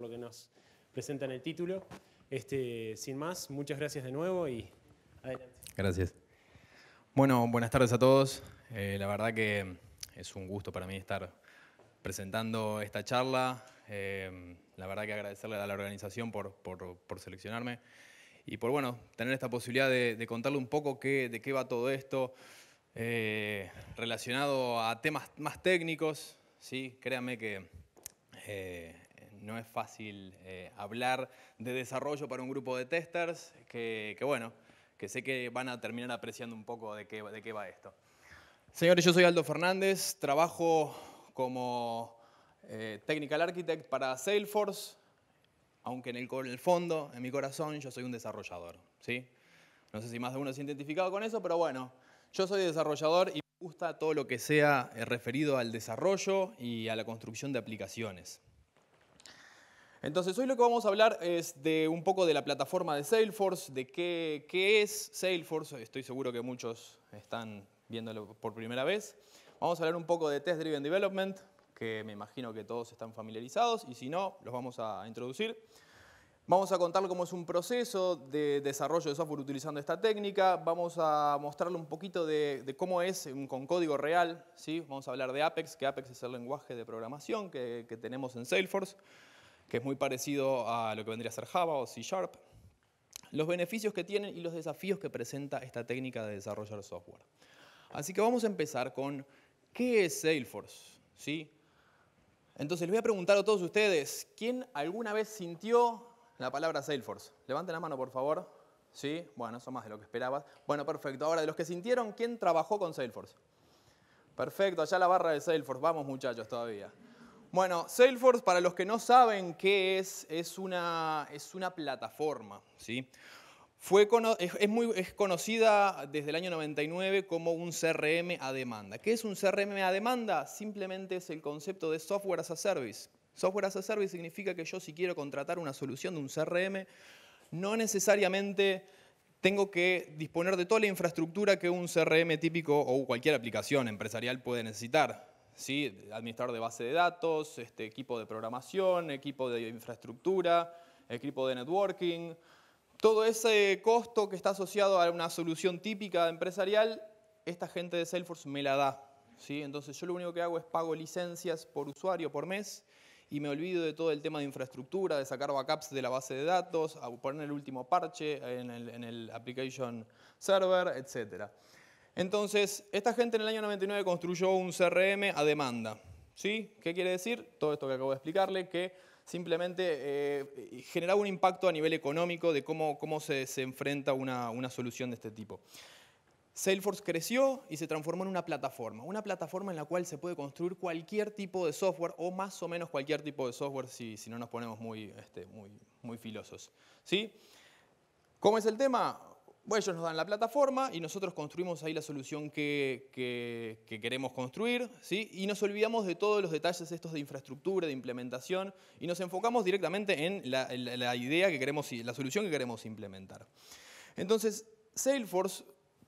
lo que nos presenta en el título. Este, sin más, muchas gracias de nuevo y adelante. Gracias. Bueno, buenas tardes a todos. Eh, la verdad que es un gusto para mí estar presentando esta charla. Eh, la verdad que agradecerle a la organización por, por, por seleccionarme y por bueno, tener esta posibilidad de, contarle un poco qué, de qué va todo esto eh, relacionado a temas más técnicos. ¿sí? Créanme que no es fácil eh, hablar de desarrollo para un grupo de testers, que, bueno, que sé que van a terminar apreciando un poco de qué, de qué va esto. Señores, yo soy Aldo Fernández, trabajo como eh, Technical Architect para Salesforce, aunque en el, fondo, en mi corazón, yo soy un desarrollador. ¿sí? No sé si más de uno se ha identificado con eso, pero bueno, yo soy desarrollador y me gusta todo lo que sea eh, referido al desarrollo y a la construcción de aplicaciones. Entonces, hoy lo que vamos a hablar es de un poco de la plataforma de Salesforce, de qué, es Salesforce. Estoy seguro que muchos están viéndolo por primera vez. Vamos a hablar un poco de Test Driven Development, que me imagino que todos están familiarizados, y si no, los vamos a introducir. Vamos a contar cómo es un proceso de desarrollo de software utilizando esta técnica. Vamos a mostrarle un poquito de, cómo es con código real. Vamos a hablar de Apex, que Apex es el lenguaje de programación que, que tenemos en Salesforce que es muy parecido a lo que vendría a ser Java o C Sharp, los beneficios que tienen y los desafíos que presenta esta técnica de desarrollar software. Así que vamos a empezar con ¿qué es Salesforce? ¿Sí? Entonces les voy a preguntar a todos ustedes, ¿quién alguna vez sintió la palabra Salesforce? Levanten la mano, por favor. ¿Sí? Bueno, son más de lo que esperaba Bueno, perfecto. Ahora, de los que sintieron, ¿quién trabajó con Salesforce? Perfecto, allá la barra de Salesforce. Vamos muchachos todavía. Bueno, Salesforce, para los que no saben qué es, es una, plataforma. ¿sí? es, muy, es conocida desde el año 99 como un CRM a demanda. ¿Qué es un CRM a demanda? Simplemente es el concepto de software as a service. Software as a service significa que yo si quiero contratar una solución de un CRM, no necesariamente tengo que disponer de toda la infraestructura que un CRM típico o cualquier aplicación empresarial puede necesitar ¿sí? administrador de base de datos, este, equipo de programación, equipo de infraestructura, equipo de networking. Todo ese costo que está asociado a una solución típica empresarial, esta gente de Salesforce me la da. ¿sí? Entonces yo lo único que hago es pago licencias por usuario por mes y me olvido de todo el tema de infraestructura, de sacar backups de la base de datos, poner el último parche en el, en el application server, etcétera. Entonces, esta gente en el año 99 construyó un CRM a demanda. ¿Sí? ¿Qué quiere decir? Todo esto que acabo de explicarle, que simplemente eh, generaba un impacto a nivel económico de cómo, cómo se, enfrenta una, una solución de este tipo. Salesforce creció y se transformó en una plataforma, una plataforma en la cual se puede construir cualquier tipo de software o más o menos cualquier tipo de software si, si no nos ponemos muy, este, muy, muy filosos. ¿Sí? ¿Cómo es el tema? Bueno, ellos nos dan la plataforma y nosotros construimos ahí la solución que, queremos construir, ¿sí? Y nos olvidamos de todos los detalles estos de infraestructura, de implementación, y nos enfocamos directamente en la, idea que queremos, la solución que queremos implementar. Entonces, Salesforce,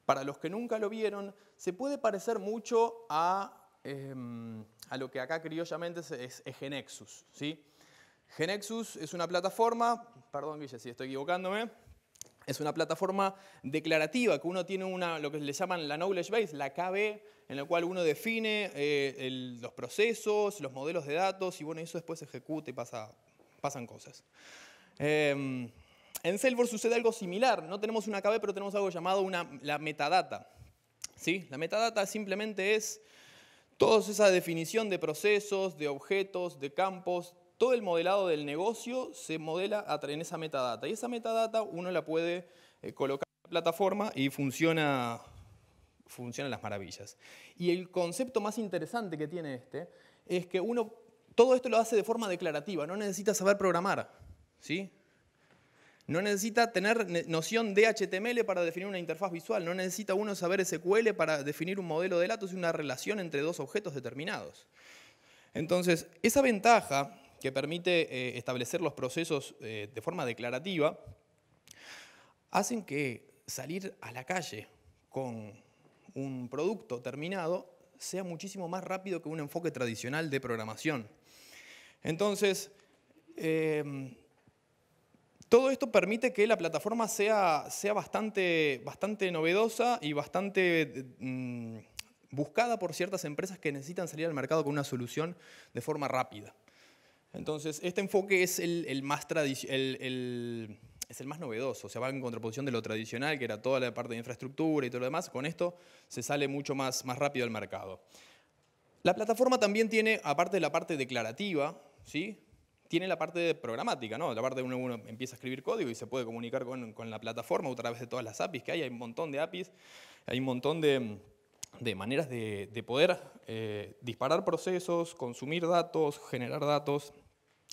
para los que nunca lo vieron, se puede parecer mucho a, em, lo que acá criollamente es, es, Genexus, ¿sí? Genexus es una plataforma, perdón Guille si estoy equivocándome, es una plataforma declarativa que uno tiene una, lo que le llaman la knowledge base, la KB, en la cual uno define eh, los procesos, los modelos de datos y bueno, eso después se ejecuta y pasan cosas. Em, en Salesforce sucede algo similar. No tenemos una KB, pero tenemos algo llamado una, la metadata. ¿Sí? La metadata simplemente es toda esa definición de procesos, de objetos, de campos, todo el modelado del negocio se modela en esa metadata. Y esa metadata uno la puede eh, colocar en la plataforma y funciona, funcionan las maravillas. Y el concepto más interesante que tiene este es que uno todo esto lo hace de forma declarativa, no necesita saber programar, ¿sí? No necesita tener noción de HTML para definir una interfaz visual, no necesita uno saber SQL para definir un modelo de datos y una relación entre dos objetos determinados. Entonces, esa ventaja que permite eh, establecer los procesos eh, de forma declarativa, hacen que salir a la calle con un producto terminado sea muchísimo más rápido que un enfoque tradicional de programación. Entonces, em, todo esto permite que la plataforma sea, sea bastante, bastante novedosa y bastante mm, buscada por ciertas empresas que necesitan salir al mercado con una solución de forma rápida. Entonces, este enfoque es el, más es el más novedoso, se va en contraposición de lo tradicional, que era toda la parte de infraestructura y todo lo demás. Con esto se sale mucho más, rápido al mercado. La plataforma también tiene, aparte de la parte declarativa, ¿sí? tiene la parte de programática, ¿no? La parte de uno, empieza a escribir código y se puede comunicar con, la plataforma a través de todas las APIs que hay. Hay un montón de APIs, hay un montón de, de maneras de, poder eh, disparar procesos, consumir datos, generar datos.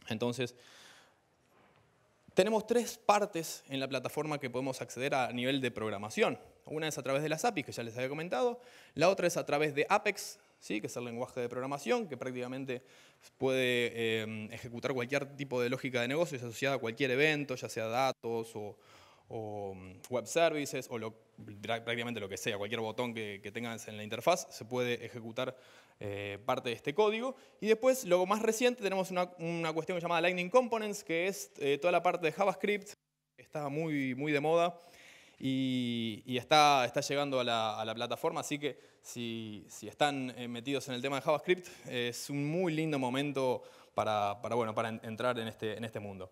Entonces, tenemos tres partes en la plataforma que podemos acceder a nivel de programación. Una es a través de las APIs, que ya les había comentado. La otra es a través de Apex, ¿sí? que es el lenguaje de programación, que prácticamente puede eh, ejecutar cualquier tipo de lógica de negocios asociada a cualquier evento, ya sea datos o, mm, web services o prácticamente lo que sea, cualquier botón que, que, tengas en la interfaz se puede ejecutar eh, parte de este código. Y después, luego más reciente, tenemos una, una cuestión llamada Lightning Components, que es eh, toda la parte de JavaScript, está muy, muy de moda y, está, está, llegando a la, plataforma, así que si, están eh, metidos en el tema de JavaScript, es un muy lindo momento para, bueno, para entrar en este, en este mundo.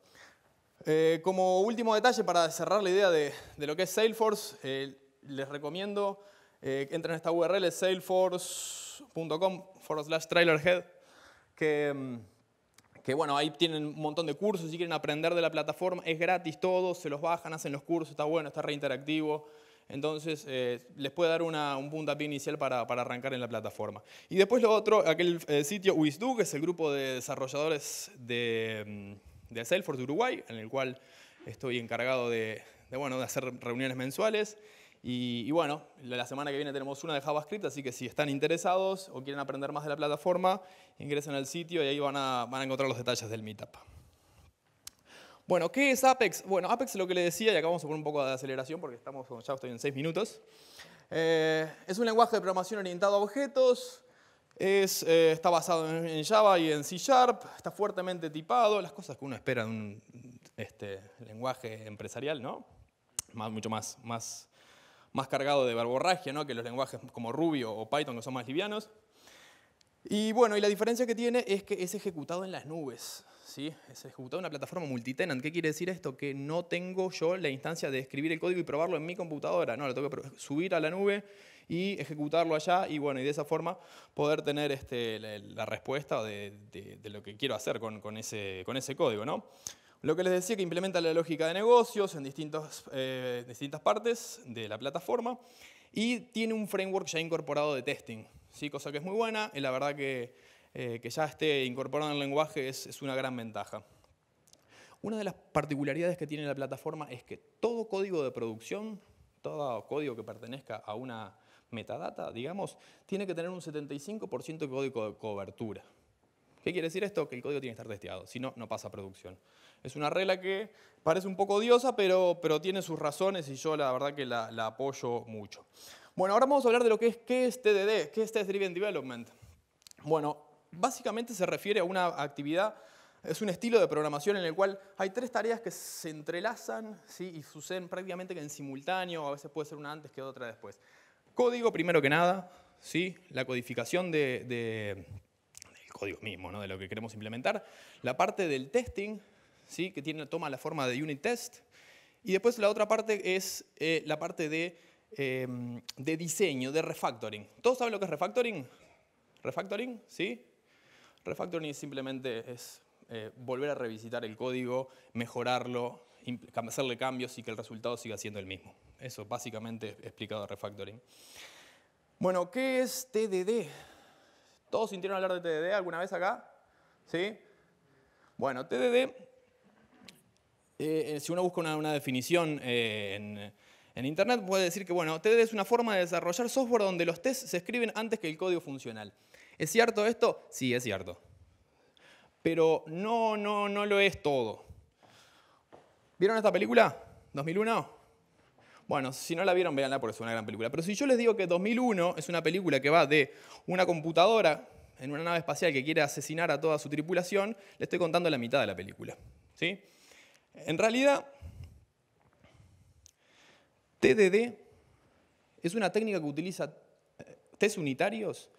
como último detalle, para cerrar la idea de, de lo que es Salesforce, les recomiendo eh, entren en esta URL, salesforce.com forward slash trailerhead, que, mm, que bueno, ahí tienen un montón de cursos, si quieren aprender de la plataforma, es gratis todo, se los bajan, hacen los cursos, está bueno, está reinteractivo. Entonces, eh, les puede dar un puntapié inicial para, arrancar en la plataforma. Y después lo otro, aquel eh, sitio WISDU, que es el grupo de desarrolladores de, mm, de Salesforce de Uruguay, en el cual estoy encargado de, de, de hacer reuniones mensuales. Y, bueno, la semana que viene tenemos una de JavaScript, así que si están interesados o quieren aprender más de la plataforma, ingresen al sitio y ahí van a, van a encontrar los detalles del Meetup. Bueno, ¿qué es Apex? Bueno, Apex lo que le decía, y acá vamos a poner un poco de aceleración porque estamos, ya estoy en seis minutos. Eh, es un lenguaje de programación orientado a objetos, es, eh, está basado en, Java y en C Sharp, está fuertemente tipado, las cosas que uno espera en un este, lenguaje empresarial, ¿no? mucho más, más más cargado de verborragia ¿no? que los lenguajes como Ruby o Python, que son más livianos. Y bueno, y la diferencia que tiene es que es ejecutado en las nubes. ¿sí? Es ejecutado en una plataforma multitenant. ¿Qué quiere decir esto? Que no tengo yo la instancia de escribir el código y probarlo en mi computadora. No, lo tengo que subir a la nube y ejecutarlo allá y bueno, y de esa forma poder tener este, la, respuesta de, lo que quiero hacer con, ese, con ese código, ¿no? Lo que les decía que implementa la lógica de negocios en eh, distintas, partes de la plataforma y tiene un framework ya incorporado de testing, ¿sí? cosa que es muy buena y la verdad que, eh, ya esté incorporado en el lenguaje es una gran ventaja. Una de las particularidades que tiene la plataforma es que todo código de producción, todo código que pertenezca a una metadata, digamos, tiene que tener un 75% de código de cobertura. ¿Qué quiere decir esto? Que el código tiene que estar testeado, si no, no pasa a producción. Es una regla que parece un poco odiosa, pero, pero tiene sus razones y yo la verdad que la, apoyo mucho. Bueno, ahora vamos a hablar de lo que es, ¿qué es TDD? ¿Qué es Test Driven Development? Bueno, básicamente se refiere a una actividad es un estilo de programación en el cual hay tres tareas que se entrelazan ¿sí? y suceden prácticamente que en simultáneo, a veces puede ser una antes que otra después. Código, primero que nada, ¿sí? la codificación de, código mismo, ¿no? de lo que queremos implementar. La parte del testing, ¿sí? que toma la forma de unit test. Y después la otra parte es eh, la parte em, de, diseño, de refactoring. ¿Todos saben lo que es refactoring? Refactoring, ¿sí? Refactoring simplemente es eh, volver a revisitar el código, mejorarlo, hacerle cambios y que el resultado siga siendo el mismo. Eso básicamente explicado refactoring. Bueno, ¿qué es TDD? ¿Todos sintieron hablar de TDD alguna vez acá? ¿Sí? Bueno, TDD, eh, eh, si uno busca una, definición eh, en, Internet, puede decir que, bueno, TDD es una forma de desarrollar software donde los tests se escriben antes que el código funcional. ¿Es cierto esto? Sí, es cierto. Pero no, no, no lo es todo. ¿Vieron esta película? ¿2001? Bueno, si no la vieron, véanla porque es una gran película. Pero si yo les digo que 2001 es una película que va de una computadora en una nave espacial que quiere asesinar a toda su tripulación, le estoy contando la mitad de la película. ¿sí? En realidad, TDD es una técnica que utiliza test unitarios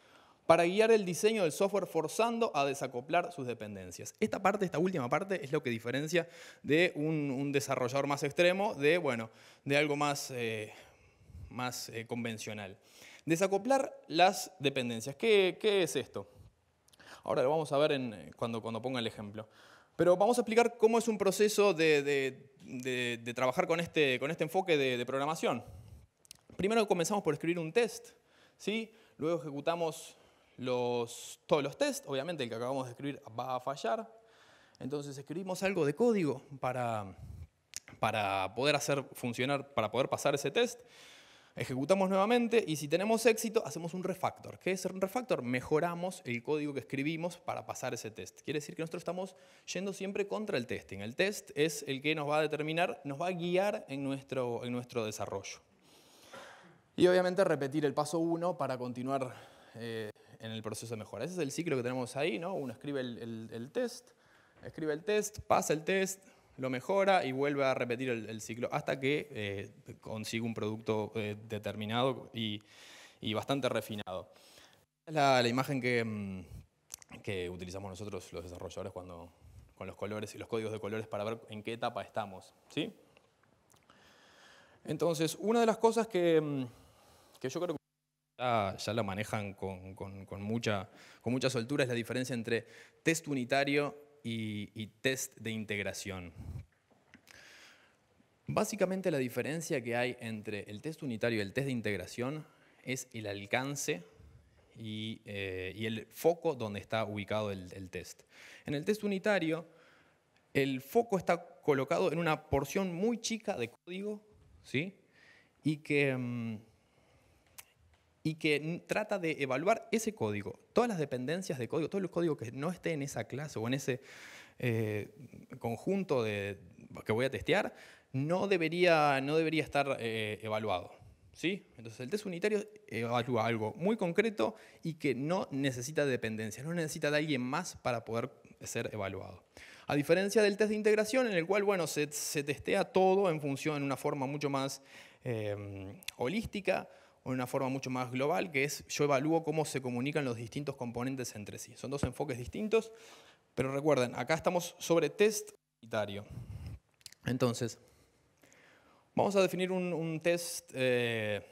para guiar el diseño del software forzando a desacoplar sus dependencias. Esta parte, esta última parte, es lo que diferencia de un, desarrollador más extremo de, bueno, de algo más, eh, más eh, convencional. Desacoplar las dependencias. ¿Qué, es esto? Ahora lo vamos a ver en, cuando, cuando ponga el ejemplo. Pero vamos a explicar cómo es un proceso de, trabajar con este, con este enfoque de, programación. Primero comenzamos por escribir un test, ¿sí? luego ejecutamos todos los tests, obviamente el que acabamos de escribir va a fallar, entonces escribimos algo de código para, para poder hacer funcionar, para poder pasar ese test, ejecutamos nuevamente y si tenemos éxito hacemos un refactor. ¿Qué es un refactor? Mejoramos el código que escribimos para pasar ese test. Quiere decir que nosotros estamos yendo siempre contra el testing. El test es el que nos va a determinar, nos va a guiar en nuestro, en nuestro desarrollo. Y obviamente repetir el paso 1 para continuar eh, en el proceso de mejora. Ese es el ciclo que tenemos ahí, ¿no? Uno escribe el, test, escribe el test, pasa el test, lo mejora y vuelve a repetir el, ciclo hasta que eh, consigue un producto eh, determinado y, bastante refinado. es la, la imagen que, mm, que, utilizamos nosotros los desarrolladores cuando, con los colores y los códigos de colores para ver en qué etapa estamos. ¿sí? Entonces, una de las cosas que, mm, que yo creo que ya, la manejan con, con, mucha, con soltura, es la diferencia entre test unitario y, test de integración. Básicamente la diferencia que hay entre el test unitario y el test de integración es el alcance y, eh, el foco donde está ubicado el, test. En el test unitario, el foco está colocado en una porción muy chica de código, ¿sí? Y que... Mm, y que trata de evaluar ese código, todas las dependencias de código, todo el código que no esté en esa clase o en ese eh, conjunto de, que voy a testear, no debería, no debería estar eh, evaluado. ¿Sí? Entonces el test unitario evalúa algo muy concreto y que no necesita dependencias, no necesita de alguien más para poder ser evaluado. A diferencia del test de integración, en el cual bueno, se, testea todo en función, en una forma mucho más eh, holística, o en una forma mucho más global, que es yo evalúo cómo se comunican los distintos componentes entre sí. Son dos enfoques distintos, pero recuerden, acá estamos sobre test unitario. Entonces, vamos a definir un, test, eh,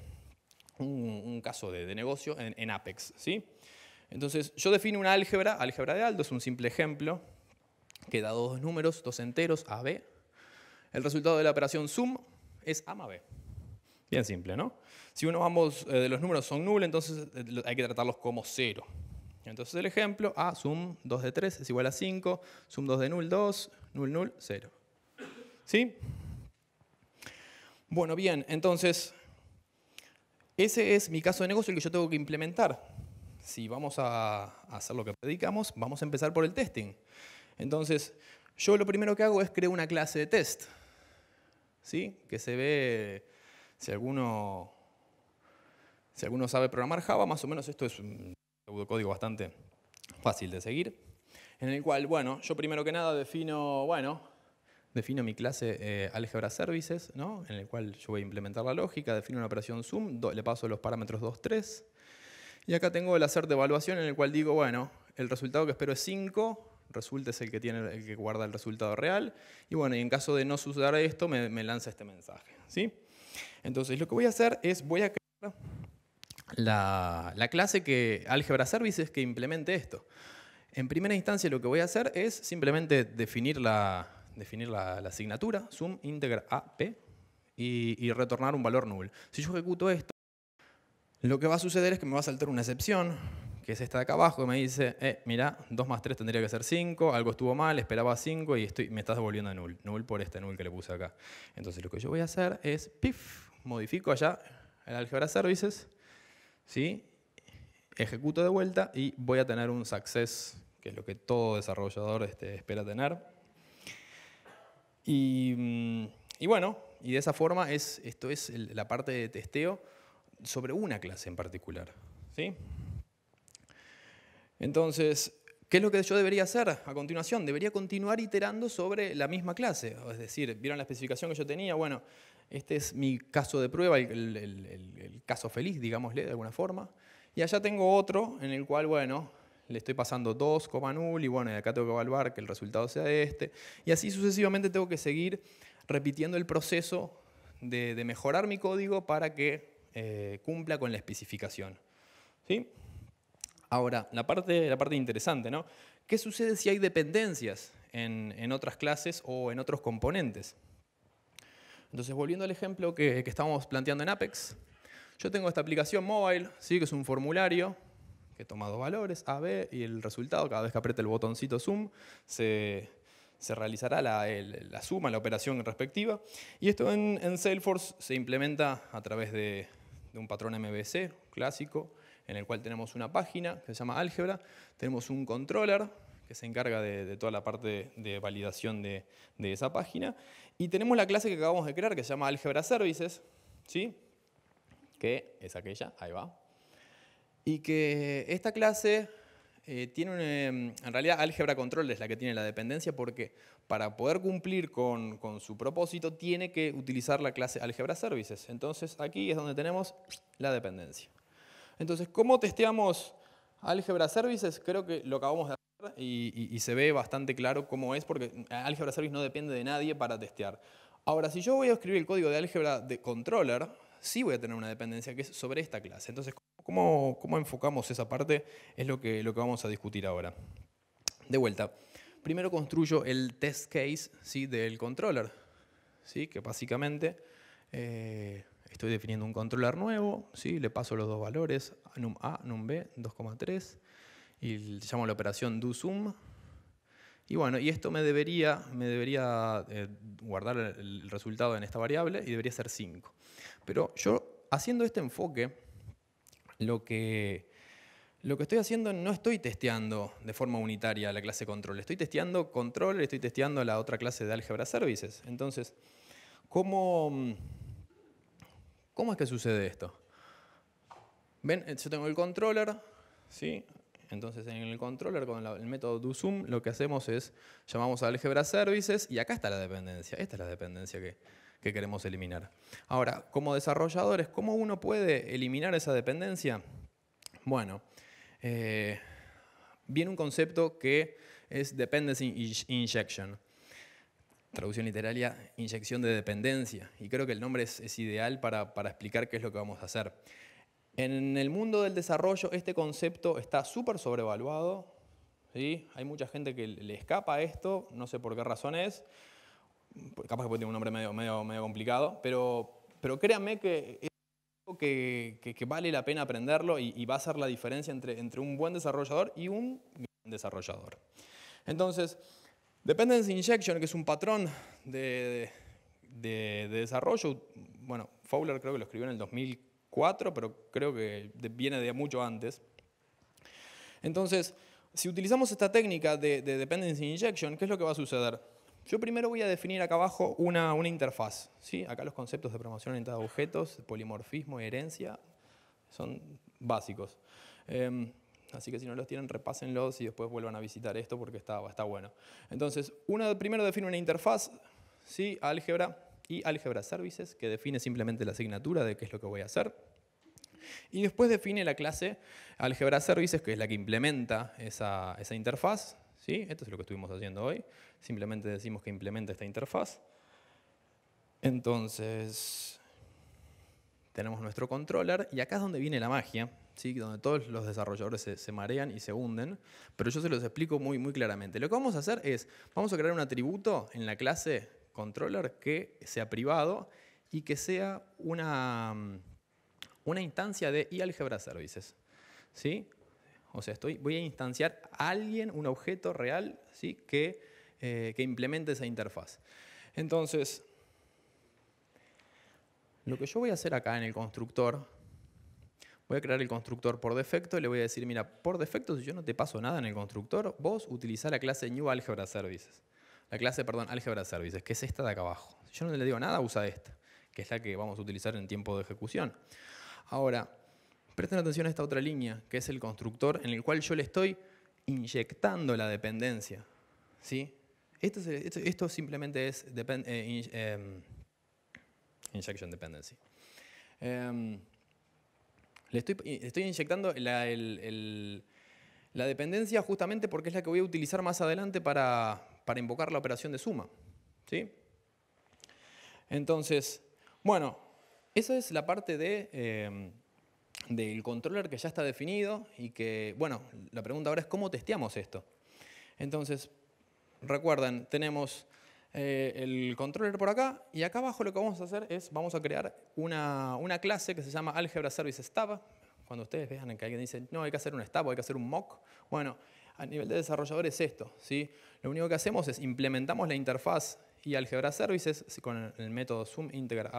un, caso de, negocio en, Apex. ¿sí? Entonces, yo defino una álgebra, álgebra de alto. es un simple ejemplo, que da dos números, dos enteros, A, B. El resultado de la operación sum es A más B. Bien simple, ¿no? Si uno ambos eh, de los números son nulos, entonces eh, hay que tratarlos como cero. Entonces el ejemplo, a sum 2 de 3 es igual a 5, sum 2 de null 2, null null 0. ¿Sí? Bueno, bien, entonces ese es mi caso de negocio el que yo tengo que implementar. Si vamos a hacer lo que predicamos, vamos a empezar por el testing. Entonces, yo lo primero que hago es crear una clase de test, ¿sí? Que se ve, si alguno si alguno sabe programar Java, más o menos esto es un código bastante fácil de seguir, en el cual, bueno, yo primero que nada defino, bueno, defino mi clase eh, álgebra Algebra Services, ¿no? en el cual yo voy a implementar la lógica, defino una operación Zoom, le paso los parámetros 2, 3, y acá tengo el hacer de evaluación en el cual digo, bueno, el resultado que espero es 5, resulta es el que, tiene, el que guarda el resultado real, y bueno, y en caso de no suceder esto, me, lanza este mensaje. ¿sí? Entonces, lo que voy a hacer es, voy a crear la, clase que Algebra Services que implemente esto. En primera instancia lo que voy a hacer es simplemente definir la, definir la, asignatura, sum integer a p, y, retornar un valor null. Si yo ejecuto esto, lo que va a suceder es que me va a saltar una excepción, que es esta de acá abajo, que me dice, eh, mira, 2 más 3 tendría que ser 5, algo estuvo mal, esperaba 5 y estoy, me estás devolviendo a null. Null por este null que le puse acá. Entonces lo que yo voy a hacer es, pif, modifico allá el algebra services, ¿sí? Ejecuto de vuelta y voy a tener un success, que es lo que todo desarrollador este, espera tener. Mm, y, bueno, y de esa forma es, esto es la parte de testeo sobre una clase en particular, ¿sí? Entonces, ¿Qué es lo que yo debería hacer a continuación? Debería continuar iterando sobre la misma clase. Es decir, vieron la especificación que yo tenía. Bueno, este es mi caso de prueba, el, el, caso feliz, digámosle, de alguna forma. Y allá tengo otro en el cual, bueno, le estoy pasando 2,0 y bueno, y acá tengo que evaluar que el resultado sea este. Y así sucesivamente tengo que seguir repitiendo el proceso de, mejorar mi código para que eh, cumpla con la especificación. ¿Sí? Ahora, la parte, la interesante, ¿no? ¿Qué sucede si hay dependencias en, otras clases o en otros componentes? Entonces, volviendo al ejemplo que, que estábamos planteando en Apex, yo tengo esta aplicación mobile, ¿sí? que es un formulario que toma dos valores, A, B, y el resultado, cada vez que aprieta el botoncito Zoom, se, se realizará la, suma, la operación respectiva. Y esto en, en Salesforce se implementa a través de, de un patrón MVC clásico, en el cual tenemos una página que se llama álgebra, tenemos un controller que se encarga de, toda la parte de validación de, esa página, y tenemos la clase que acabamos de crear que se llama álgebra services, ¿sí? que es aquella, ahí va, y que esta clase eh, tiene em, en realidad álgebra control es la que tiene la dependencia porque para poder cumplir con, su propósito tiene que utilizar la clase álgebra services. Entonces aquí es donde tenemos la dependencia. Entonces, ¿cómo testeamos Algebra Services? Creo que lo acabamos de hacer y, se ve bastante claro cómo es, porque Algebra Service no depende de nadie para testear. Ahora, si yo voy a escribir el código de Algebra de controller, sí voy a tener una dependencia que es sobre esta clase. Entonces, ¿cómo, enfocamos esa parte? Es lo que, vamos a discutir ahora. De vuelta, primero construyo el test case ¿sí? del controller, ¿sí? que básicamente eh, estoy definiendo un controller nuevo, ¿sí? le paso los dos valores, num A, num B, 2,3, y le llamo la operación doSum. Y bueno, y esto me debería, me debería eh, guardar el resultado en esta variable y debería ser 5. Pero yo, haciendo este enfoque, lo que, lo que estoy haciendo no estoy testeando de forma unitaria la clase control, estoy testeando control, estoy testeando la otra clase de álgebra services. Entonces, ¿cómo, ¿Cómo es que sucede esto? Ven, eh, yo tengo el controller, ¿sí? Entonces en el controller con el método doSum lo que hacemos es llamamos a algebra services y acá está la dependencia. Esta es la dependencia que, queremos eliminar. Ahora, como desarrolladores, ¿cómo uno puede eliminar esa dependencia? Bueno, eh, viene un concepto que es dependency injection traducción literaria, inyección de dependencia. Y creo que el nombre es, ideal para, para, explicar qué es lo que vamos a hacer. En el mundo del desarrollo, este concepto está súper sobrevaluado. ¿sí? Hay mucha gente que le escapa a esto, no sé por qué razón es. Capaz que tiene un nombre medio, medio, medio complicado, pero, pero créanme que es algo que, vale la pena aprenderlo y, va a ser la diferencia entre, entre un buen desarrollador y un gran desarrollador. Entonces, Dependency Injection, que es un patrón de, desarrollo, bueno, Fowler creo que lo escribió en el 2004, pero creo que viene de mucho antes. Entonces, si utilizamos esta técnica de, Dependency Injection, ¿qué es lo que va a suceder? Yo primero voy a definir acá abajo una, una interfaz. ¿sí? Acá los conceptos de promoción orientada a objetos, polimorfismo, herencia, son básicos. Em, Así que si no los tienen, repásenlos y después vuelvan a visitar esto porque está, está bueno. Entonces, primero define una interfaz, ¿sí? álgebra y álgebra services, que define simplemente la asignatura de qué es lo que voy a hacer. Y después define la clase álgebra services, que es la que implementa esa, interfaz. ¿sí? Esto es lo que estuvimos haciendo hoy. Simplemente decimos que implementa esta interfaz. Entonces, tenemos nuestro controller y acá es donde viene la magia, ¿sí? donde todos los desarrolladores se, marean y se hunden, pero yo se los explico muy, muy claramente. Lo que vamos a hacer es, vamos a crear un atributo en la clase controller que sea privado y que sea una, mm, una instancia de iAlgebra Services. ¿sí? O sea, estoy, voy a instanciar a alguien, un objeto real, ¿sí? que, eh, que implemente esa interfaz. Entonces, lo que yo voy a hacer acá en el constructor, voy a crear el constructor por defecto y le voy a decir, mira, por defecto, si yo no te paso nada en el constructor, vos utiliza la clase New Algebra Services. La clase, perdón, Algebra Services, que es esta de acá abajo. Si yo no le digo nada, usa esta, que es la que vamos a utilizar en tiempo de ejecución. Ahora, presten atención a esta otra línea, que es el constructor en el cual yo le estoy inyectando la dependencia. ¿sí? Este esto, simplemente es depend, eh, em, Injection Dependency. Em, le estoy, eh, inyectando la, dependencia justamente porque es la que voy a utilizar más adelante para, invocar la operación de suma. ¿sí? Entonces, bueno, esa es la parte em, del controller que ya está definido y que, bueno, la pregunta ahora es cómo testeamos esto. Entonces, recuerdan, tenemos eh, el controller por acá y acá abajo lo que vamos a hacer es, vamos a crear una, clase que se llama Algebra Service Stab. Cuando ustedes vean que alguien dice, no, hay que hacer un stab o hay que hacer un mock, bueno, a nivel de desarrollador es esto. ¿sí? Lo único que hacemos es implementamos la interfaz y Algebra Services con el método zoom integer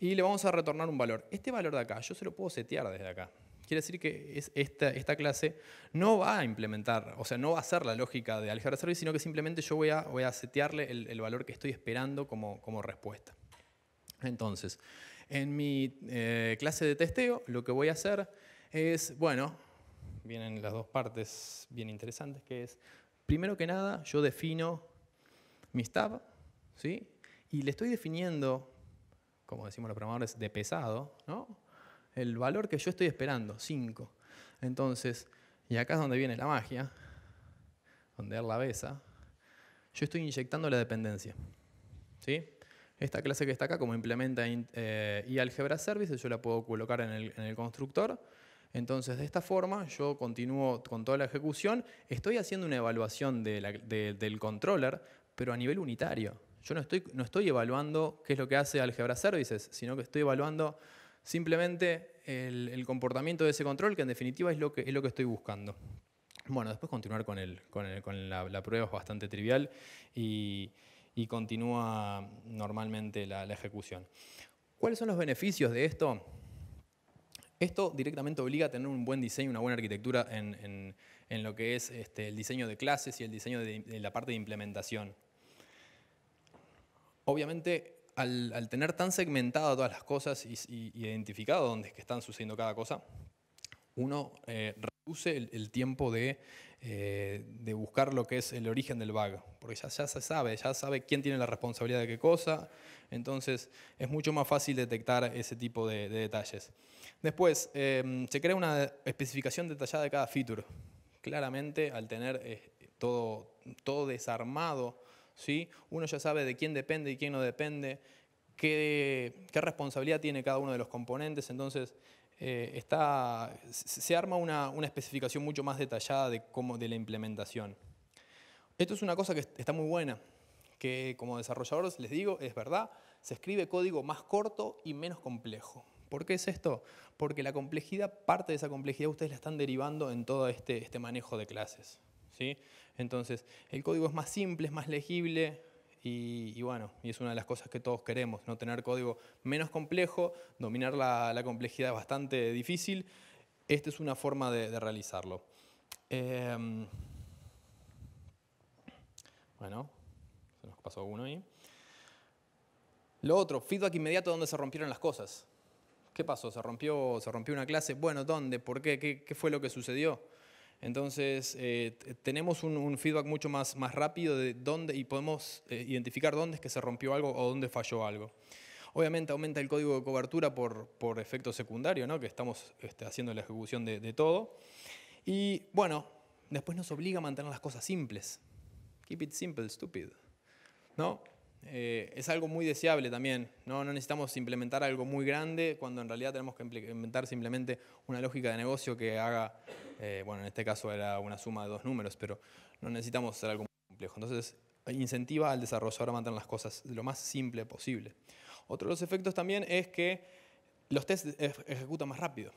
y le vamos a retornar un valor. Este valor de acá, yo se lo puedo setear desde acá. Quiere decir que esta, clase no va a implementar, o sea, no va a ser la lógica de Algebra service, sino que simplemente yo voy a, voy setearle el, valor que estoy esperando como, respuesta. Entonces, en mi eh, clase de testeo, lo que voy a hacer es, bueno, vienen las dos partes bien interesantes, que es, primero que nada, yo defino mis tab, ¿sí? Y le estoy definiendo, como decimos los programadores, de pesado, ¿no? el valor que yo estoy esperando, 5. Entonces, y acá es donde viene la magia, donde es la besa, yo estoy inyectando la dependencia. ¿Sí? Esta clase que está acá, como implementa y eh, Algebra services, yo la puedo colocar en el, constructor. Entonces, de esta forma, yo continúo con toda la ejecución. Estoy haciendo una evaluación del controller, pero a nivel unitario. Yo no estoy, no estoy evaluando qué es lo que hace Algebra services, sino que estoy evaluando simplemente el, comportamiento de ese control, que en definitiva es lo que, es lo que estoy buscando. Bueno, después continuar con, el, con, la, prueba es bastante trivial y, continúa normalmente la, ejecución. ¿Cuáles son los beneficios de esto? Esto directamente obliga a tener un buen diseño, una buena arquitectura en, lo que es este, el diseño de clases y el diseño de, de la parte de implementación. Obviamente al, tener tan segmentada todas las cosas y, identificado dónde es que están sucediendo cada cosa, uno eh, reduce el, tiempo eh, de, buscar lo que es el origen del bug, porque ya, se sabe, ya sabe quién tiene la responsabilidad de qué cosa, entonces es mucho más fácil detectar ese tipo de, detalles. Después, em, se crea una especificación detallada de cada feature. Claramente, al tener eh, todo desarmado, ¿sí? Uno ya sabe de quién depende y quién no depende, qué, responsabilidad tiene cada uno de los componentes, entonces eh, se arma una, especificación mucho más detallada de, cómo, de la implementación. Esto es una cosa que está muy buena, que como desarrolladores les digo, es verdad, se escribe código más corto y menos complejo. ¿Por qué es esto? Porque la complejidad, parte de esa complejidad ustedes la están derivando en todo este, este manejo de clases. Entonces, el código es más simple, es más legible y, bueno, y es una de las cosas que todos queremos, no tener código menos complejo, dominar la, complejidad es bastante difícil. Esta es una forma de, realizarlo. Em, bueno, se nos pasó uno ahí. Lo otro, feedback inmediato donde se rompieron las cosas. ¿Qué pasó? ¿Se rompió, se rompió una clase? Bueno, ¿dónde? ¿Por ¿Qué, qué fue lo que sucedió? Entonces, eh, tenemos un, feedback mucho más, más rápido de dónde y podemos eh, identificar dónde es que se rompió algo o dónde falló algo. Obviamente aumenta el código de cobertura por, efecto secundario, ¿no? que estamos este, haciendo la ejecución de, todo. Y bueno, después nos obliga a mantener las cosas simples. Keep it simple, stupid. ¿No? Eh, es algo muy deseable también. ¿no? no necesitamos implementar algo muy grande cuando en realidad tenemos que implementar simplemente una lógica de negocio que haga, eh, bueno, en este caso era una suma de dos números, pero no necesitamos hacer algo muy complejo. Entonces, incentiva al desarrollador a mantener las cosas lo más simple posible. Otro de los efectos también es que los tests ejecutan más rápido.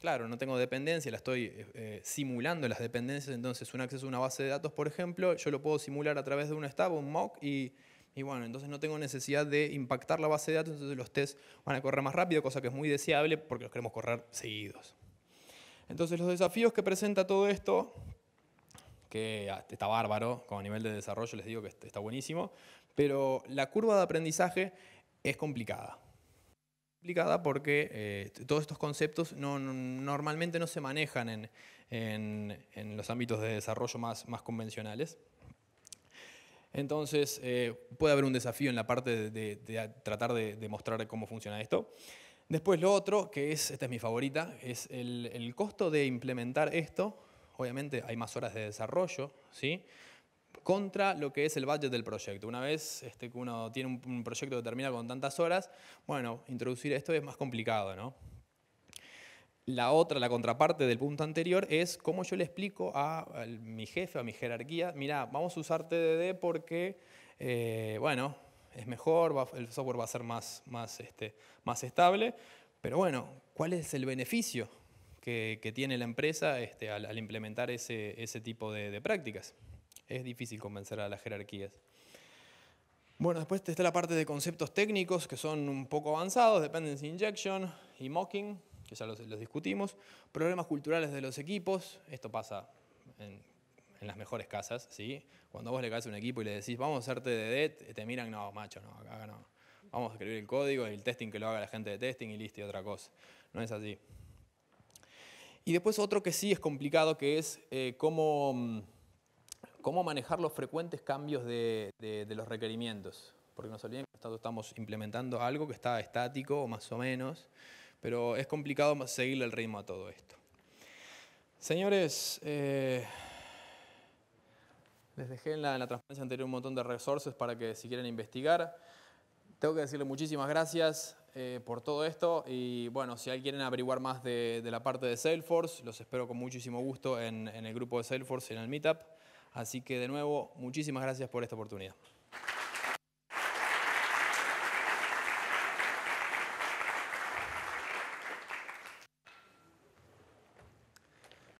Claro, no tengo dependencia, la estoy eh, simulando las dependencias, entonces un acceso a una base de datos, por ejemplo, yo lo puedo simular a través de un stab, un mock y y bueno, entonces no tengo necesidad de impactar la base de datos, entonces los tests van a correr más rápido, cosa que es muy deseable porque los queremos correr seguidos. Entonces los desafíos que presenta todo esto, que ah, está bárbaro, como a nivel de desarrollo les digo que está buenísimo, pero la curva de aprendizaje es complicada complicada porque eh, todos estos conceptos normalmente no se manejan en, los ámbitos de desarrollo más convencionales. Entonces, eh, puede haber un desafío en la parte de, tratar de, mostrar cómo funciona esto. Después lo otro, que es, esta es mi favorita, es el, costo de implementar esto. Obviamente hay más horas de desarrollo, ¿sí? contra lo que es el budget del proyecto. Una vez este, que uno tiene un, proyecto que termina con tantas horas, bueno, introducir esto es más complicado, ¿no? La otra, la contraparte del punto anterior, es cómo yo le explico a, mi jefe, a mi jerarquía, mira, vamos a usar TDD porque, eh, bueno, es mejor, el software va a ser este, más, estable, pero bueno, ¿cuál es el beneficio que, tiene la empresa este, al, implementar ese, tipo de, de, prácticas? Es difícil convencer a las jerarquías. Bueno, después está la parte de conceptos técnicos que son un poco avanzados, dependency injection y mocking que ya los, discutimos, problemas culturales de los equipos, esto pasa en, las mejores casas, ¿sí? Cuando vos le caes a un equipo y le decís, vamos a hacerte de DET, te miran, no, macho, no, acá no. Vamos a escribir el código y el testing que lo haga la gente de testing y listo, y otra cosa. No es así. Y después otro que sí es complicado, que es eh, cómo, mm, cómo, manejar los frecuentes cambios de, los requerimientos. Porque nos olviden que estamos implementando algo que está estático, más o menos, pero es complicado seguirle el ritmo a todo esto. Señores, eh, les dejé en la, transparencia anterior un montón de recursos para que si quieren investigar. Tengo que decirle muchísimas gracias eh, por todo esto y bueno, si alguien quieren averiguar más de, la parte de Salesforce, los espero con muchísimo gusto en, en el grupo de Salesforce, en el Meetup. Así que de nuevo, muchísimas gracias por esta oportunidad.